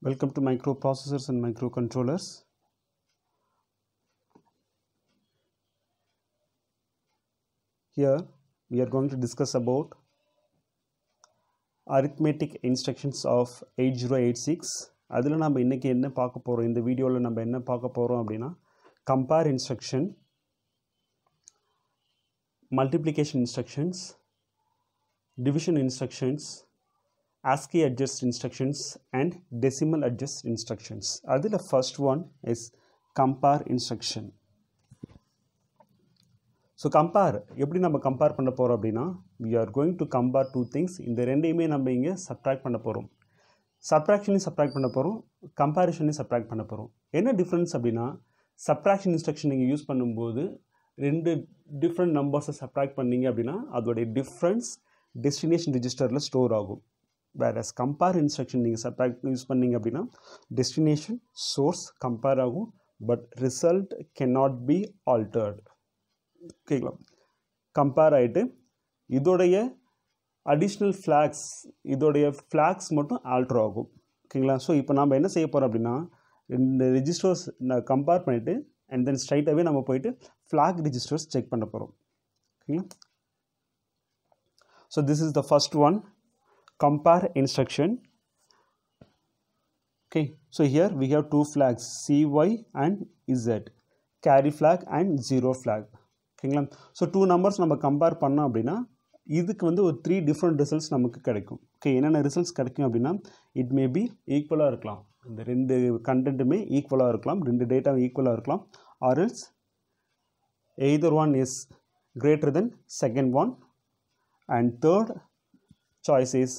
Welcome to microprocessors and microcontrollers. Here we are going to discuss about arithmetic instructions of 8086 அதில் நாம் இன்றைக்கி என்ன பார்க்க போகிறோம் இந்த வீடியோவில் நம்ம என்ன பார்க்க போகிறோம் அப்படின்னா compare instruction multiplication instructions division instructions ASCII adjust instructions and decimal adjust instructions. Adil, first one is compare instruction. So compare எப்படி நம்ம கம்பேர் பண்ண போகிறோம் அப்படின்னா we are going to compare two things இந்த ரெண்டையுமே நம்ம இங்கே சப்ட்ராக்ட் பண்ண போகிறோம் சப்ட்ராக்ஷனையும் சப்ட்ராக்ட் பண்ண போகிறோம் கம்பேரிஷனையும் சப்ட்ராக்ட் பண்ண போகிறோம் என்ன டிஃப்ரென்ஸ் அப்படின்னா சப்ட்ராக்ஷன் இன்ஸ்ட்ரக்ஷன் நீங்கள் யூஸ் பண்ணும்போது ரெண்டு டிஃப்ரெண்ட் நம்பர்ஸை சப்ட்ராக்ட் பண்ணிங்க அப்படின்னா அதோடைய டிஃப்ரென்ஸ் டெஸ்டினேஷன் ரிஜிஸ்டரில் ஸ்டோர் ஆகும் வேறஸ் எஸ் கம்பேர் இன்ஸ்ட்ரக்ஷன் நீங்கள் சப்ராக்ட் யூஸ் பண்ணிங்க அப்படின்னா டெஸ்டினேஷன் சோர்ஸ் கம்பேர் ஆகும் but result can not be altered ஓகேங்களா கம்பேர் ஆகிட்டு இதோடைய அடிஷ்னல் ஃப்ளாக்ஸ் இதோடைய ஃப்ளாக்ஸ் மட்டும் ஆல்ட்ரு ஆகும் ஓகேங்களா ஸோ இப்போ நம்ம என்ன செய்ய போகிறோம் அப்படின்னா இந்த ரிஜிஸ்டர்ஸ் கம்பேர் பண்ணிவிட்டு அண்ட் தென் ஸ்ட்ரைட்டாகவே நம்ம போயிட்டு ஃப்ளாக் ரிஜிஸ்டர்ஸ் செக் பண்ண போகிறோம் ஓகேங்களா so this is the first one compare instruction okay so here we have two flags cy and z carry flag and zero flag ஓகேங்களா ஸோ டூ நம்பர்ஸ் நம்ம compare பண்ணோம் அப்படின்னா இதுக்கு வந்து ஒரு த்ரீ டிஃப்ரெண்ட் ரிசல்ட்ஸ் நமக்கு கிடைக்கும் ஓகே என்னென்ன ரிசல்ட்ஸ் கிடைக்கும் அப்படின்னா இட் மே பி ஈக்குவலாக இருக்கலாம் இந்த ரெண்டு கண்டென்ட்டுமே ஈக்குவலாக இருக்கலாம் ரெண்டு டேட்டாவும் ஈக்குவலாக இருக்கலாம் or else either one is greater than second one and third choice is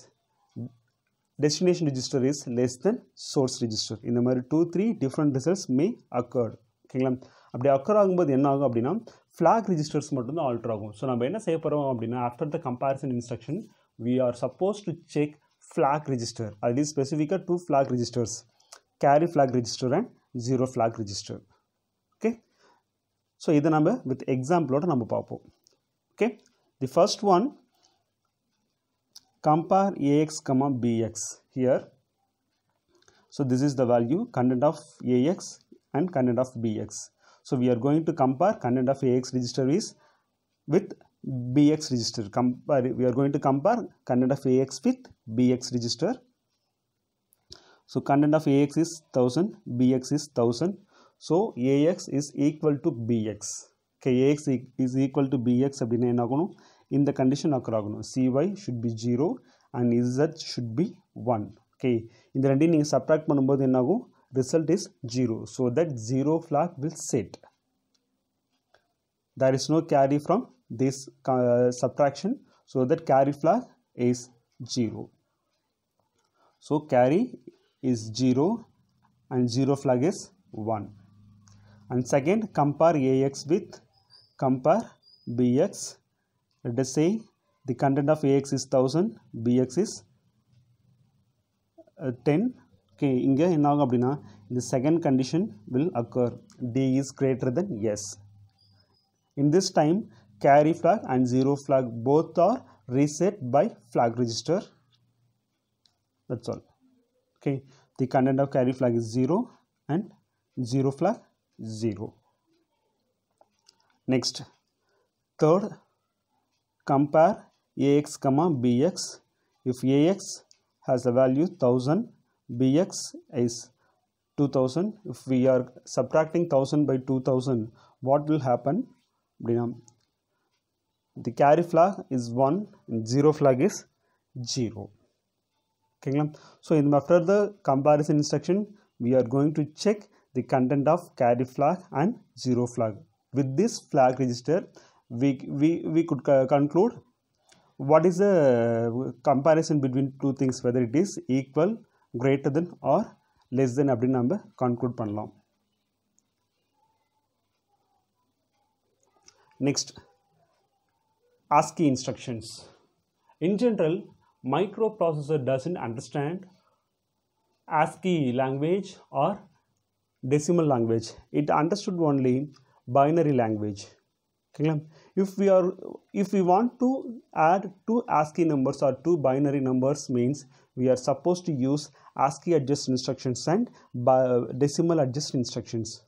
destination register is less than source register இந்த மாதிரி two three different results may occurred ஓகேங்களா அப்படி அக்கர் ஆகும்போது என்ன ஆகும் அப்படின்னா ஃப்ளாக் ரிஜிஸ்டர்ஸ் மட்டும்தான் ஆல்டர் ஆகும் ஸோ நம்ம என்ன செய்ய போகிறோம் அப்படின்னா after the comparison instruction we are supposed to check flag register அது ஸ்பெசிஃபிக்காக two flag registers carry flag register and zero flag register okay so இதை நம்ம வித் எக்ஸாம்பிளோட நம்ம பார்ப்போம் okay the first one compare ax comma bx here so this is the value content of ax and content of bx so we are going to compare content of ax register is with bx register compare we are going to compare content of ax with bx register so content of ax is 1000 bx is 1000 so ax is equal to bx okay ax is equal to bx அப்படின்னு என்ன ஆகணும் in the condition of occur cy should be 0 and z should be 1 okay in the ending subtract pannumbodhu result is 0 so that zero flag will set there is no carry from this uh, subtraction so that carry flag is 0 so carry is 0 and 0 flag is 1 and second compare ax with compare bx let us say the content of ax is 1000 bx is uh, 10 okay இங்க என்ன ஆகும் அப்படின்னா the second condition will occur. d is greater than yes in this time carry flag and zero flag both are reset by flag register that's all okay the content of carry flag is 0 and 0 flag 0 next third compare ax comma bx if ax has a value 1000 bx is 2000 if we are subtracting 1000 by 2000 what will happen the carry flag is 1 and 0 flag is 0 okay so in after the comparison instruction we are going to check the content of carry flag and 0 flag with this flag register we, we, we could conclude what is the uh, comparison between two things whether it is equal greater than or less than அப்படின்னு நம்ம Conclude, பண்ணலாம் Next, ASCII instructions. In general, microprocessor doesn't understand ASCII language or decimal language. It understood only binary language. if we are if we want to add two ascii numbers or two binary numbers means we are supposed to use ascii adjust instructions and decimal adjust instructions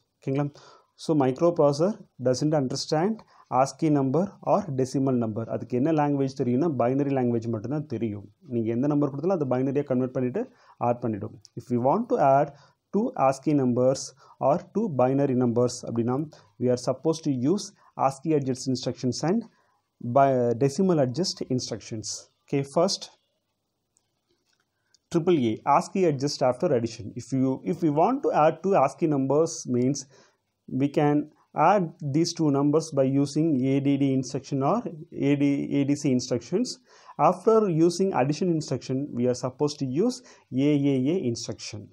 so microprocessor doesn't understand ASCII number or decimal number அதுக்கு என்ன language தெரியும்னா binary language மட்டும்தான் தெரியும் நீங்கள் எந்த number கொடுத்தாலும் அதை பைனரியாக கன்வெர்ட் பண்ணிவிட்டு ஆட் பண்ணிவிடும் if you want to add two ASCII numbers or two binary numbers அப்படின்னா we are supposed to use ASCII adjust instructions and by uh, decimal adjust instructions. Okay, first triple A ASCII adjust after addition. If you if we want to add two ASCII numbers means we can add these two numbers by using ADD instruction or AD, ADC instructions. After using addition instruction, we are supposed to use AAA instruction.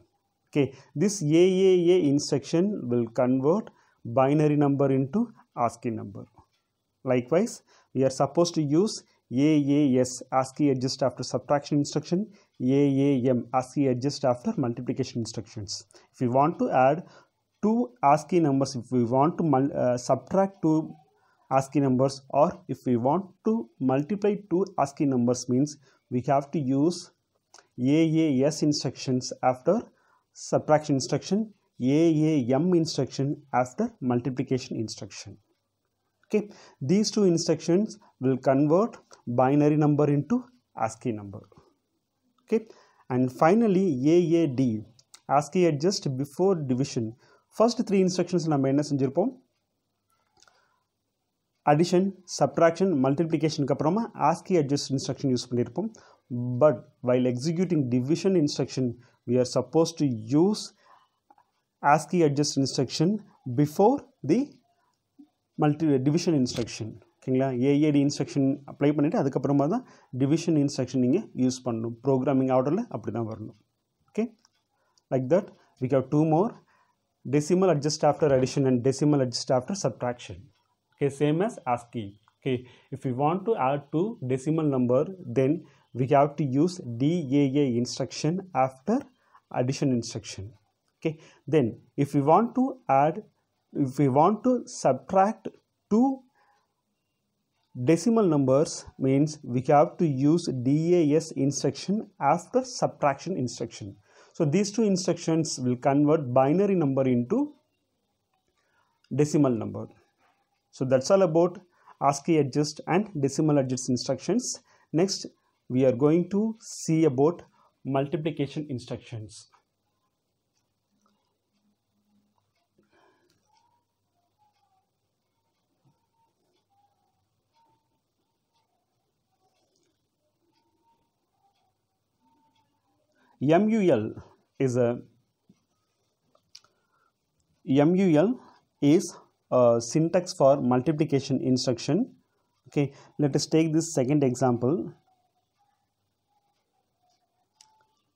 Okay, this AAA instruction will convert binary number into ASCII number. Likewise, we are supposed to use AAS ASCII adjust after subtraction instruction, AAM ASCII adjust after multiplication instructions. If we want to add two ASCII numbers, if we want to uh, subtract two ASCII numbers or if we want to multiply two ASCII numbers means we have to use AAS instructions after subtraction instruction, AAM instruction after multiplication instruction okay these two instructions will convert binary number into ASCII number okay and finally AAD ASCII adjust before division first three instructions நம்ம என்ன செஞ்சிருப்போம் addition subtraction multiplication க்கு ASCII adjust instruction use பண்ணியிருப்போம் but while executing division instruction we are supposed to use ASCII adjust instruction before the multi division instruction ஓகேங்களா AAD instruction apply பண்ணிவிட்டு அதுக்கப்புறமா தான் division instruction நீங்கள் யூஸ் பண்ணணும் programming ஆர்டரில் அப்படி தான் வரணும் okay like that we have two more decimal adjust after addition and decimal adjust after subtraction okay same as ASCII okay if we want to add two decimal number then we have to use DAA instruction after addition instruction okay then if we want to add if we want to subtract two decimal numbers means we have to use DAS instruction after subtraction instruction. So these two instructions will convert binary number into decimal number. So that's all about ASCII adjust and decimal adjust instructions. Next we are going to see about multiplication instructions. MUL is a MUL is a syntax for multiplication instruction. Okay, let us take this second example.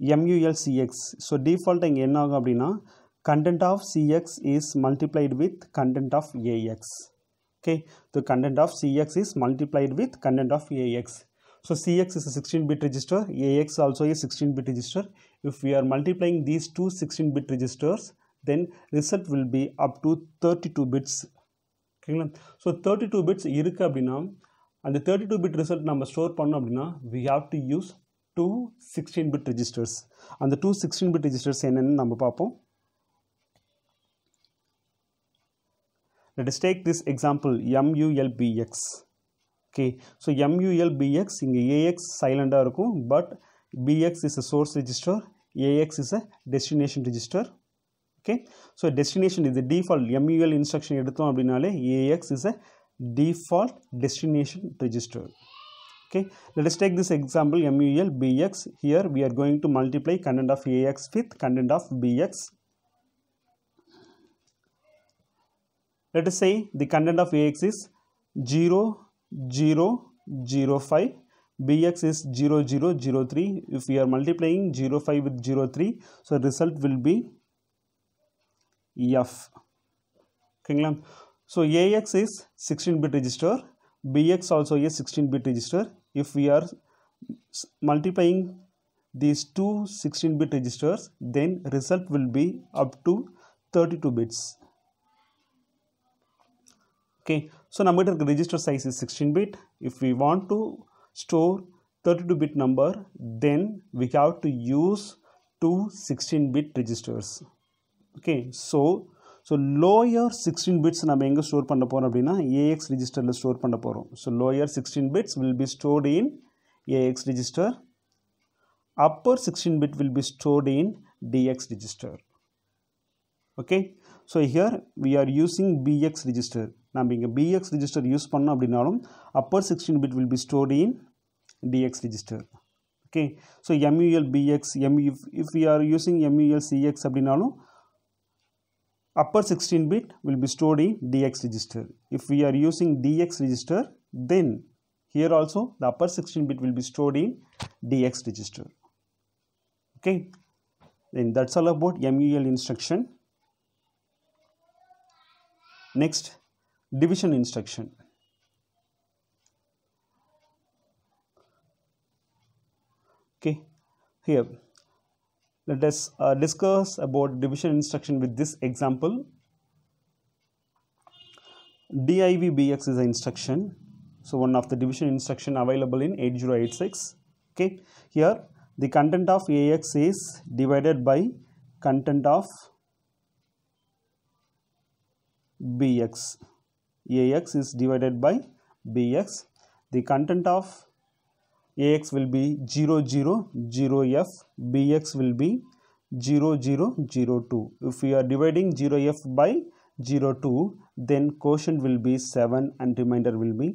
MUL CX. So default in என்ன ஆகும் content of CX is multiplied with content of AX. Okay, the content of CX is multiplied with content of AX. So CX is a 16-bit register, AX also a 16-bit register. If we are multiplying these two 16-bit registers, then result will be up to 32 bits. So 32 bits and the 32 bit result number store panna we have to use two 16 bit registers and the two 16 bit registers nn number paapom let us take this example mulbx okay so mul bx ax silent but bx is a source register ax is a destination register okay so destination is the default mul instruction eduthom abdinale ax is a default destination register okay let us take this example mul bx here we are going to multiply content of ax with content of bx let us say the content of ax is 0 0 0 5 bx is 0 0 0 3 if we are multiplying 0 5 with 0 3 so result will be f ஓகேங்களா so AX is sixteen bit register BX also is sixteen bit register if we are multiplying these two 16 bit registers then result will be up to 32 bits okay So, number register size is 16 bit. If we want to store 32 bit number, then we have to use two 16 bit registers. Okay, so so lower 16 bits na mga store panna po AX register la store panna po So lower 16 bits will be stored in AX register. Upper 16 bit will be stored in DX register. Okay, so here we are using BX register. நம்ம இங்கே px register use பண்ணோம் அப்படின்னாலும் Upper sixteen bit will be stored in DX register. Okay. So, MUL BX M if we are using MUL CX, CX upper 16 bit will be stored in DX register. If we are using DX register, then here also the upper 16 bit will be stored in DX register. Okay, then that's all about MUL instruction. Next, division instruction okay here let us uh, discuss about division instruction with this example divbx is an instruction so one of the division instruction available in 8086 okay here the content of ax is divided by content of bx ax is divided by bx the content of ax will be 0 0 0 f bx will be 0 0 0 2 if we are dividing 0 f by 0 2 then quotient will be 7 and remainder will be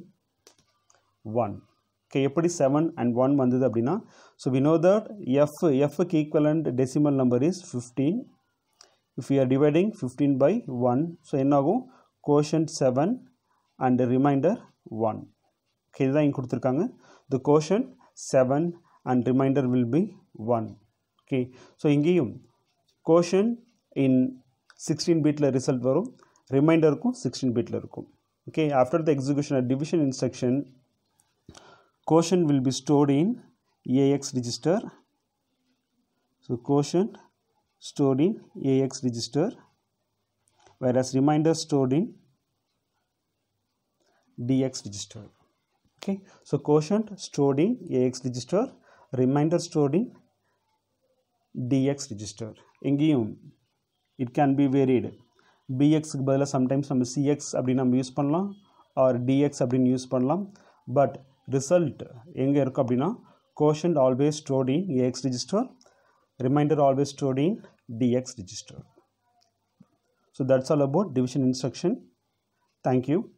1 okay எப்படி 7 and 1 வந்தது அப்படின்னா so we know that f f equivalent decimal number is 15 if we are dividing 15 by 1 so enna 15 quotient seven and remainder one okay இதுதான் இங்கே கொடுத்துருக்காங்க the quotient seven and remainder will be one okay so இங்கேயும் quotient இன் sixteen பீட்டில் result வரும் ரிமைண்டருக்கும் sixteen பீட்டில் இருக்கும் okay after the execution of division instruction quotient will be stored in AX register. So quotient stored in AX register whereas remainder stored in dx register okay so quotient stored in ax register remainder stored in dx register எங்கேயும் it can be varied bx பதிலாக sometimes some cx அப்படின்னு நம்ம use or dx அப்படின்னு use பண்ணலாம் but result எங்கே இருக்கும் quotient always stored in ax register remainder always stored in dx register so that's all about division instruction. Thank you.